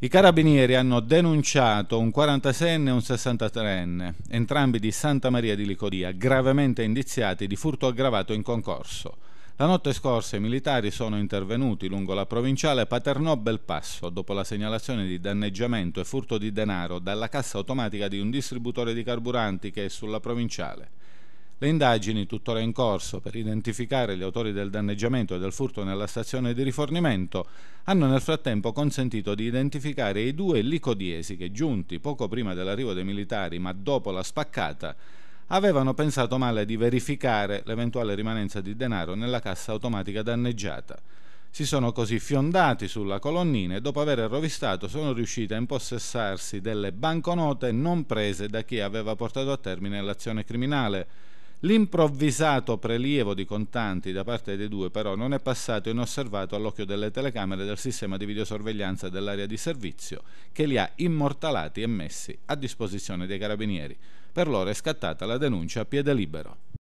I carabinieri hanno denunciato un 46enne e un 63enne, entrambi di Santa Maria di Licodia, gravemente indiziati di furto aggravato in concorso. La notte scorsa i militari sono intervenuti lungo la provinciale Paternò Belpasso dopo la segnalazione di danneggiamento e furto di denaro dalla cassa automatica di un distributore di carburanti che è sulla provinciale. Le indagini, tuttora in corso, per identificare gli autori del danneggiamento e del furto nella stazione di rifornimento, hanno nel frattempo consentito di identificare i due licodiesi che, giunti poco prima dell'arrivo dei militari ma dopo la spaccata, avevano pensato male di verificare l'eventuale rimanenza di denaro nella cassa automatica danneggiata. Si sono così fiondati sulla colonnina e dopo aver rovistato sono riusciti a impossessarsi delle banconote non prese da chi aveva portato a termine l'azione criminale L'improvvisato prelievo di contanti da parte dei due però non è passato inosservato all'occhio delle telecamere del sistema di videosorveglianza dell'area di servizio che li ha immortalati e messi a disposizione dei carabinieri. Per loro è scattata la denuncia a piede libero.